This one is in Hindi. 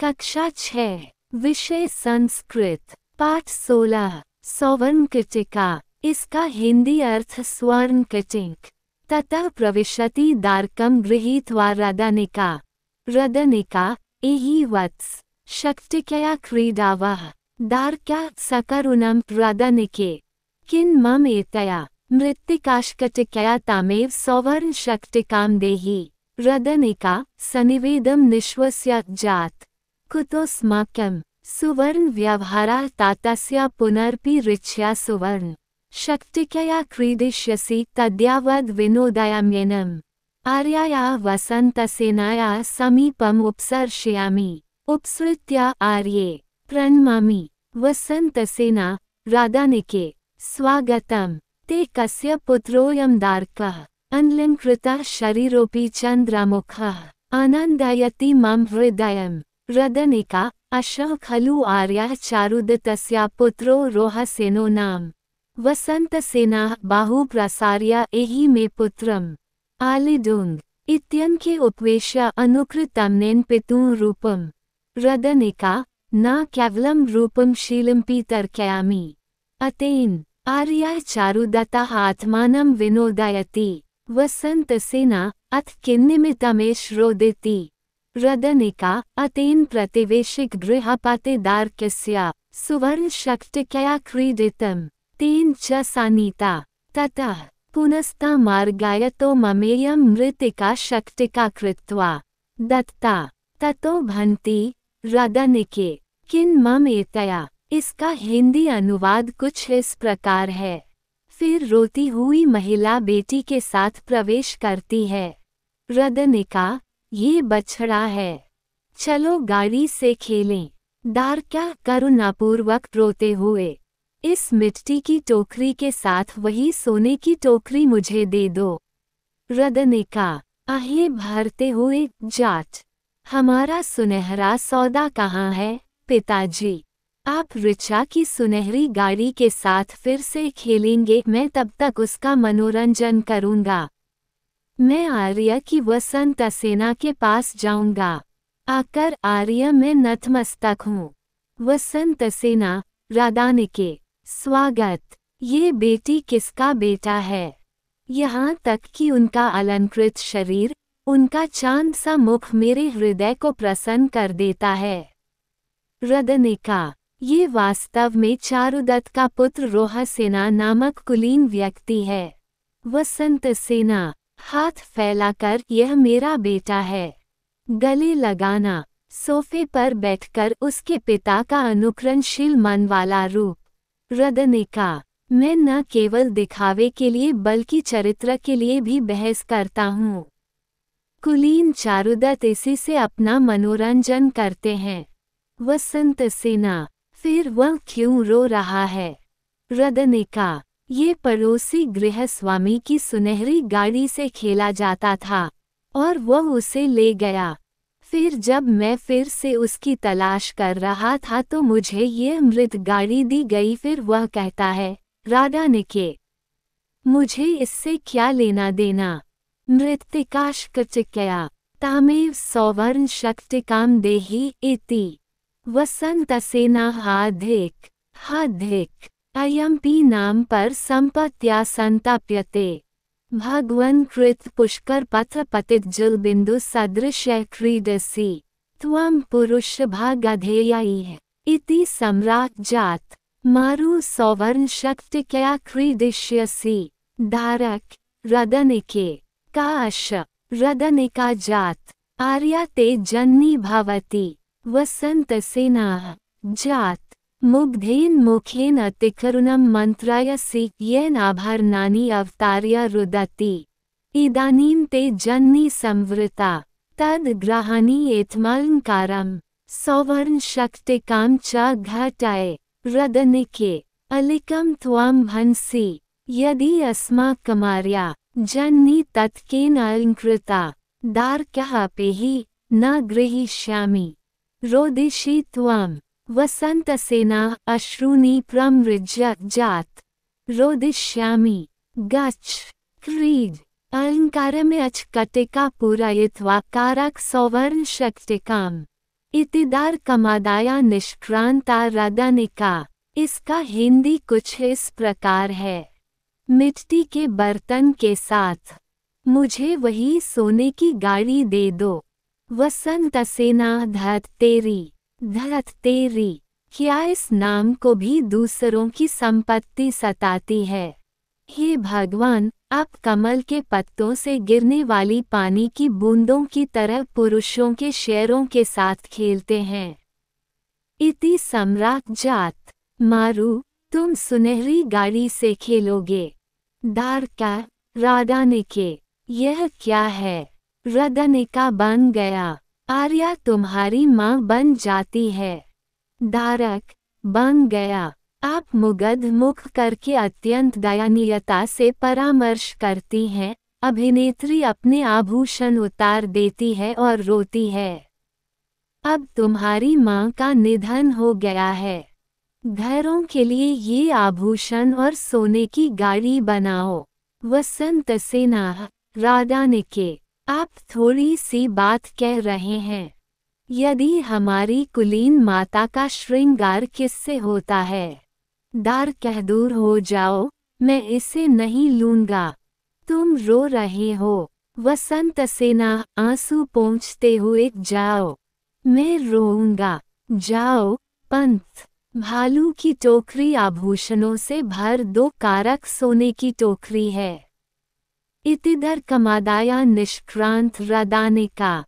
कक्षा छ विषय संस्कृत पाठ सोलह सौवर्ण कृतिका इसका हिंदी अर्थ स्वर्ण कटिंक ततः प्रविशति दारकम गृहीत्वा रदनिका रदनिका एही वत्स शक्तिकया वह दारक्या सकरुणं रदनिके किन मम एतया मृत्तिकाष्कटिकया तामेव सौवर्णशक्तिकां देहि रदनिका सनिवेदम निश्वस्य जात सुवर्ण सुवर्णव्यवहारा तातस्य पुनरपि ऋच्या सुवर्ण शक्तिकया क्रीडिष्यसि तद्यावद् विनोदयाम्यनम् आर्याया वसन्तसेनाया समीपम् उपसर्षयामि उपसृत्य आर्ये प्रणमामि वसन्तसेना राधानिके स्वागतम् ते कस्य पुत्रोऽयं दार्कः अन्लिङ्कृतः शरीरोऽपि चन्द्रमुखः आनन्दयति मम हृदयम् रदनिका अशह खलु चारुद चारुदतस्या पुत्रो सेनो नाम बाहु बाहुप्रसार्या एहि मे पुत्रम् आलिडुङ् इत्यन्खे उपवेश्य अनुकृतम्नेन पितुं रूपम रदनिका न केवलं शीलम शीलंपि तर्कयामि अतेन आर्याः चारुदतः विनोदयती विनोदयति सेना अथ किन्निमित्तमेश्रोदिति रदनिका अतेन प्रतिवेशिक शक्ति क्या क्रीडित तेन च सानीता ततः पुनस्तमार्गायतो ममेयं मृतिका शक्तिका कृत्वा दत्ता ततो भंती रदनिके किन ममेतया इसका हिंदी अनुवाद कुछ इस प्रकार है फिर रोती हुई महिला बेटी के साथ प्रवेश करती है रदनिका ये बछड़ा है चलो गाड़ी से खेलें दार क्या करुणापूर्वक रोते हुए इस मिट्टी की टोकरी के साथ वही सोने की टोकरी मुझे दे दो ने कहा आहे भरते हुए जाट हमारा सुनहरा सौदा कहाँ है पिताजी आप ऋचा की सुनहरी गाड़ी के साथ फिर से खेलेंगे मैं तब तक उसका मनोरंजन करूंगा मैं आर्या की वसंत सेना के पास जाऊंगा आकर आर्य में नतमस्तक हूँ वसंत सेना के स्वागत ये बेटी किसका बेटा है यहाँ तक कि उनका अलंकृत शरीर उनका चांद सा मुख मेरे हृदय को प्रसन्न कर देता है रदनिका ये वास्तव में चारुदत्त का पुत्र रोहसेना नामक कुलीन व्यक्ति है वसंत सेना हाथ फैलाकर यह मेरा बेटा है गले लगाना सोफे पर बैठकर उसके पिता का अनुकरणशील मन वाला रूप का मैं न केवल दिखावे के लिए बल्कि चरित्र के लिए भी बहस करता हूँ कुलीन चारुदत्त इसी से अपना मनोरंजन करते हैं वसंत सेना फिर वह क्यों रो रहा है का ये पड़ोसी गृह स्वामी की सुनहरी गाड़ी से खेला जाता था और वह उसे ले गया फिर जब मैं फिर से उसकी तलाश कर रहा था तो मुझे ये मृत गाड़ी दी गई फिर वह कहता है राधा निके मुझे इससे क्या लेना देना मृतिकाश कचिकया तामेव सौवर्ण काम देही इति वसंत सेना हाधिक हाधिक अयम्पि नाम पर संपत्या संतप्यते भगवन कृत पुष्कर पथ पतित जल बिंदु सदृश क्रीडसी त्वं पुरुष भागधेयी इति सम्राट जात मारु सौवर्ण शक्ति क्या क्रीडिष्यसी धारक रदनिके काश रदनिका जात आर्या ते जन्नी भवती वसंत सेना जात मुग्धेन मुखेन से येन आभार नानी अवतार्य रुदती इदानीं ते जन्नि संवृता तद ग्रहणी तद् सौवर्ण शक्ति काम च घटाय रदनिके अलिकम त्वां भंसी यदि अस्मा अस्माकमार्या जन्नि तत्केन अलंकृता अलङ्कृता दार्क्यः पेहि न गृहीष्यामि रोदिषि त्वाम् वसंत सेना अश्रुनी प्रमृज जात रोदिश्यामी गच्छ क्रीज अलंकार में अच कटिका पूरायित्वा कारक सौवर्ण शक्तिकाम इतिदार कमादाया निष्क्रांता रदनिका इसका हिंदी कुछ इस प्रकार है मिट्टी के बर्तन के साथ मुझे वही सोने की गाड़ी दे दो वसंत सेना धत तेरी धरत री क्या इस नाम को भी दूसरों की संपत्ति सताती है हे भगवान आप कमल के पत्तों से गिरने वाली पानी की बूंदों की तरह पुरुषों के शेरों के साथ खेलते हैं इति सम्राट जात मारू तुम सुनहरी गाड़ी से खेलोगे दार का राडाने के यह क्या है रदनिका बन गया आर्या तुम्हारी माँ बन जाती है धारक बन गया आप मुगध मुख करके अत्यंत दयनीयता से परामर्श करती हैं अभिनेत्री अपने आभूषण उतार देती है और रोती है अब तुम्हारी माँ का निधन हो गया है घरों के लिए ये आभूषण और सोने की गाड़ी बनाओ वसंत सेना राधा के आप थोड़ी सी बात कह रहे हैं यदि हमारी कुलीन माता का श्रृंगार किससे होता है दार कह दूर हो जाओ मैं इसे नहीं लूंगा तुम रो रहे हो वसंत सेना आंसू पहुँचते हुए जाओ मैं रोऊंगा जाओ पंथ भालू की टोकरी आभूषणों से भर दो कारक सोने की टोकरी है इतिदर कमादाया निष्क्रांत रदाने का